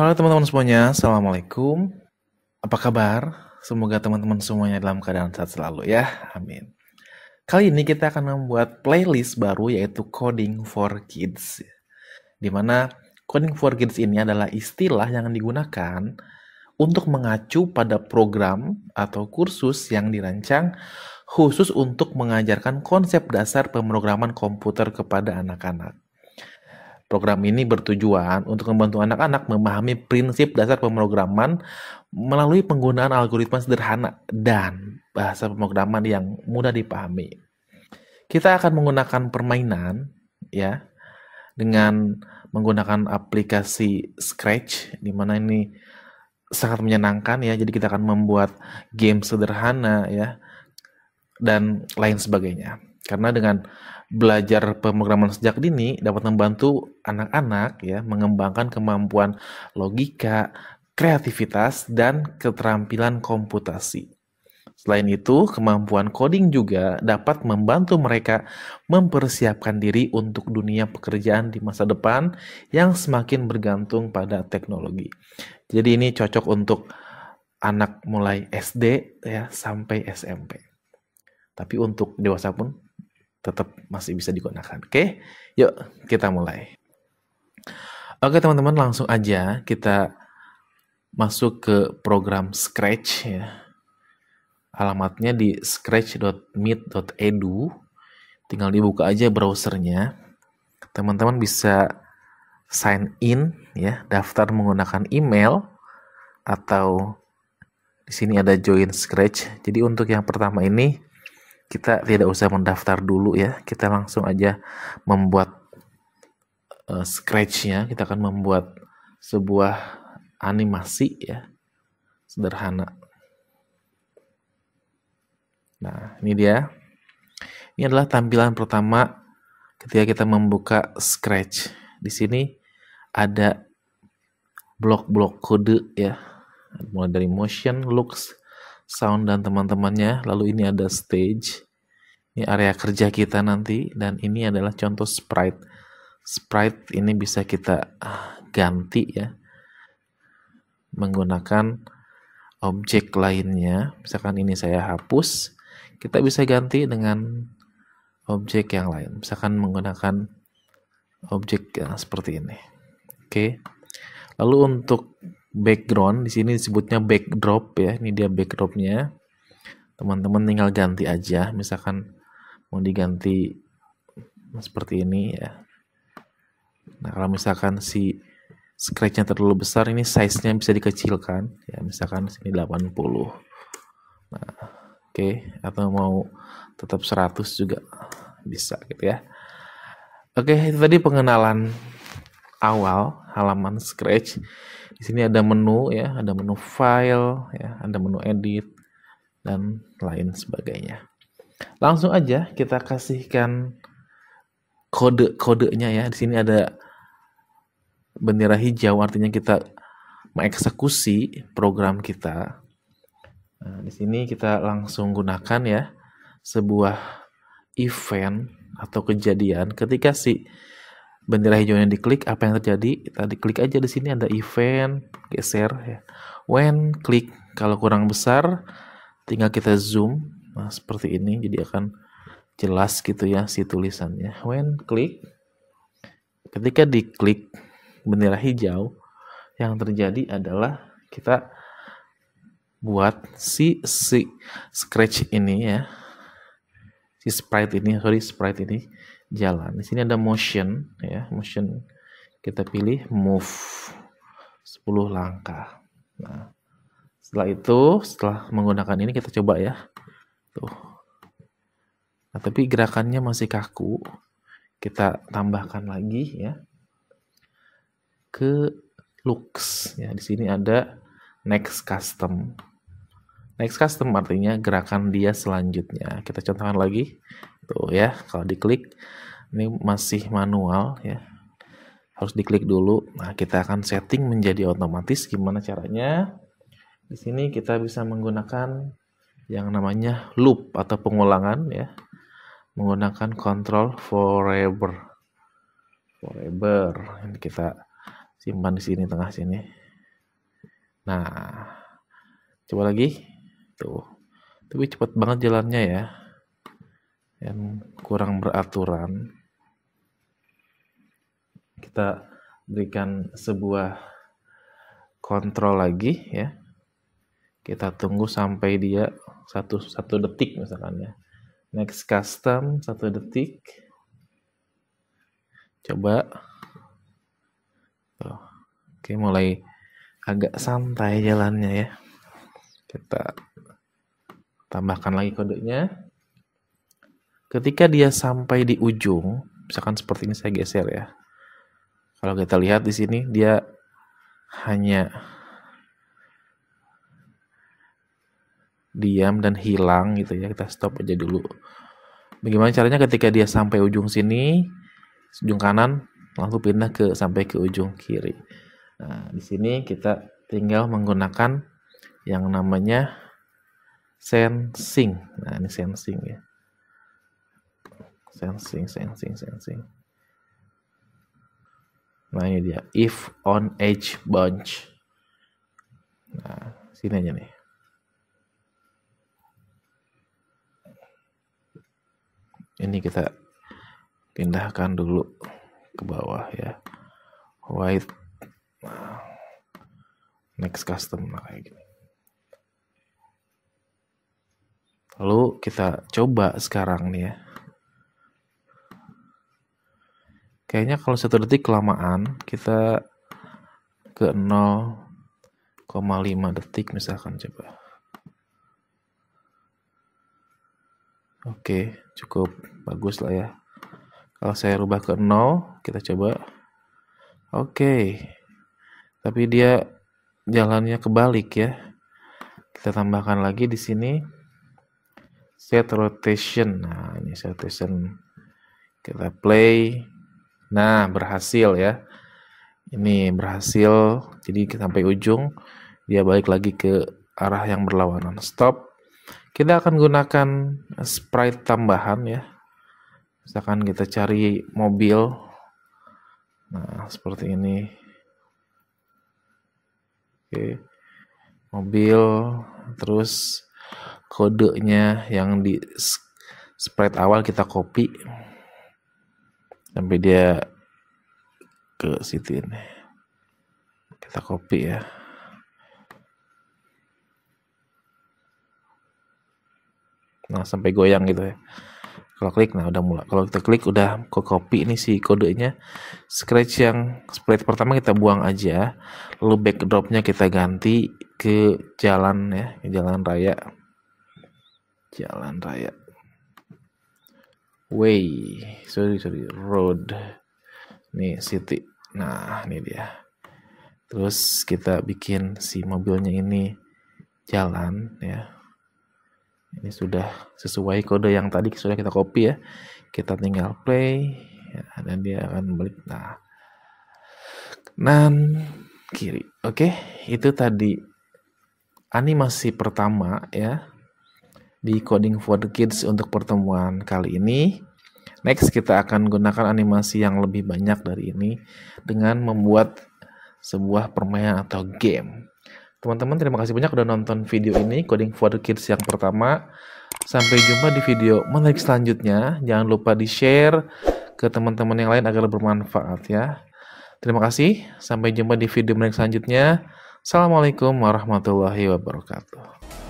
Halo teman-teman semuanya, Assalamualaikum. Apa kabar? Semoga teman-teman semuanya dalam keadaan sehat selalu ya. Amin. Kali ini kita akan membuat playlist baru yaitu Coding for Kids. Dimana Coding for Kids ini adalah istilah yang digunakan untuk mengacu pada program atau kursus yang dirancang khusus untuk mengajarkan konsep dasar pemrograman komputer kepada anak-anak. Program ini bertujuan untuk membantu anak-anak memahami prinsip dasar pemrograman melalui penggunaan algoritma sederhana dan bahasa pemrograman yang mudah dipahami. Kita akan menggunakan permainan ya dengan menggunakan aplikasi Scratch di mana ini sangat menyenangkan ya. Jadi kita akan membuat game sederhana ya dan lain sebagainya. Karena dengan belajar pemrograman sejak dini dapat membantu anak-anak ya mengembangkan kemampuan logika, kreativitas dan keterampilan komputasi. Selain itu, kemampuan coding juga dapat membantu mereka mempersiapkan diri untuk dunia pekerjaan di masa depan yang semakin bergantung pada teknologi. Jadi ini cocok untuk anak mulai SD ya sampai SMP. Tapi untuk dewasa pun tetap masih bisa digunakan. Oke, yuk kita mulai. Oke teman-teman, langsung aja kita masuk ke program Scratch ya. Alamatnya di scratch.meet.edu. Tinggal dibuka aja browsernya. Teman-teman bisa sign in ya, daftar menggunakan email atau di sini ada join Scratch. Jadi untuk yang pertama ini kita tidak usah mendaftar dulu ya kita langsung aja membuat uh, scratchnya kita akan membuat sebuah animasi ya sederhana nah ini dia ini adalah tampilan pertama ketika kita membuka scratch di sini ada blok-blok kode ya mulai dari motion looks sound dan teman-temannya lalu ini ada stage ini area kerja kita nanti dan ini adalah contoh sprite sprite ini bisa kita ganti ya menggunakan objek lainnya misalkan ini saya hapus kita bisa ganti dengan objek yang lain misalkan menggunakan objek yang seperti ini oke lalu untuk background di sini disebutnya backdrop ya ini dia backdropnya teman-teman tinggal ganti aja misalkan mau diganti seperti ini ya nah kalau misalkan si scratchnya terlalu besar ini size-nya bisa dikecilkan ya misalkan sini 80 nah oke okay. atau mau tetap 100 juga bisa gitu ya oke okay, tadi pengenalan awal halaman scratch di sini ada menu ya ada menu file ya ada menu edit dan lain sebagainya Langsung aja kita kasihkan kode-kodenya ya. Di sini ada bendera hijau artinya kita mengeksekusi program kita. Nah, di sini kita langsung gunakan ya sebuah event atau kejadian ketika si bendera hijau yang diklik apa yang terjadi tadi klik aja di sini ada event geser ya when klik kalau kurang besar tinggal kita zoom Nah, seperti ini jadi akan jelas gitu ya si tulisannya. When klik ketika diklik bendera hijau yang terjadi adalah kita buat si si scratch ini ya. Si sprite ini, sorry sprite ini jalan. Di sini ada motion ya, motion kita pilih move 10 langkah. Nah, setelah itu, setelah menggunakan ini kita coba ya. Tuh. Nah, tapi gerakannya masih kaku. Kita tambahkan lagi ya. Ke looks ya. Di sini ada next custom. Next custom artinya gerakan dia selanjutnya. Kita contohkan lagi. Tuh ya, kalau diklik ini masih manual ya. Harus diklik dulu. Nah, kita akan setting menjadi otomatis gimana caranya? Di sini kita bisa menggunakan yang namanya loop atau pengulangan ya menggunakan kontrol forever forever ini kita simpan di sini tengah sini nah coba lagi tuh tapi cepat banget jalannya ya yang kurang beraturan kita berikan sebuah kontrol lagi ya kita tunggu sampai dia satu satu detik misalkan ya next custom satu detik coba Tuh. oke mulai agak santai jalannya ya kita tambahkan lagi kodenya ketika dia sampai di ujung misalkan seperti ini saya geser ya kalau kita lihat di sini dia hanya diam dan hilang gitu ya kita stop aja dulu bagaimana caranya ketika dia sampai ujung sini ujung kanan lalu pindah ke sampai ke ujung kiri nah di sini kita tinggal menggunakan yang namanya sensing nah ini sensing ya sensing sensing sensing nah ini dia if on edge bunch nah sini aja nih ini kita pindahkan dulu ke bawah ya white nah, next custom nah kayak gini lalu kita coba sekarang nih ya kayaknya kalau satu detik kelamaan kita ke 0,5 detik misalkan coba Oke, cukup bagus lah ya. Kalau saya rubah ke 0, kita coba. Oke. Tapi dia jalannya kebalik ya. Kita tambahkan lagi di sini set rotation. Nah, ini set rotation. Kita play. Nah, berhasil ya. Ini berhasil. Jadi kita sampai ujung dia balik lagi ke arah yang berlawanan. Stop. Kita akan gunakan sprite tambahan ya. Misalkan kita cari mobil. Nah, seperti ini. Oke. Mobil terus kodenya yang di sprite awal kita copy sampai dia ke situ ini. Kita copy ya. nah sampai goyang gitu ya kalau klik nah udah mulai kalau kita klik udah ke copy ini si kodenya scratch yang sprite pertama kita buang aja lalu backdropnya kita ganti ke jalan ya ke jalan raya jalan raya way sorry sorry road nih city nah ini dia terus kita bikin si mobilnya ini jalan ya ini sudah sesuai kode yang tadi sudah kita copy ya kita tinggal play ya, dan dia akan balik nah kanan kiri oke itu tadi animasi pertama ya di coding for the kids untuk pertemuan kali ini next kita akan gunakan animasi yang lebih banyak dari ini dengan membuat sebuah permainan atau game Teman-teman terima kasih banyak udah nonton video ini Coding for the Kids yang pertama. Sampai jumpa di video menarik selanjutnya. Jangan lupa di-share ke teman-teman yang lain agar bermanfaat ya. Terima kasih. Sampai jumpa di video menarik selanjutnya. Assalamualaikum warahmatullahi wabarakatuh.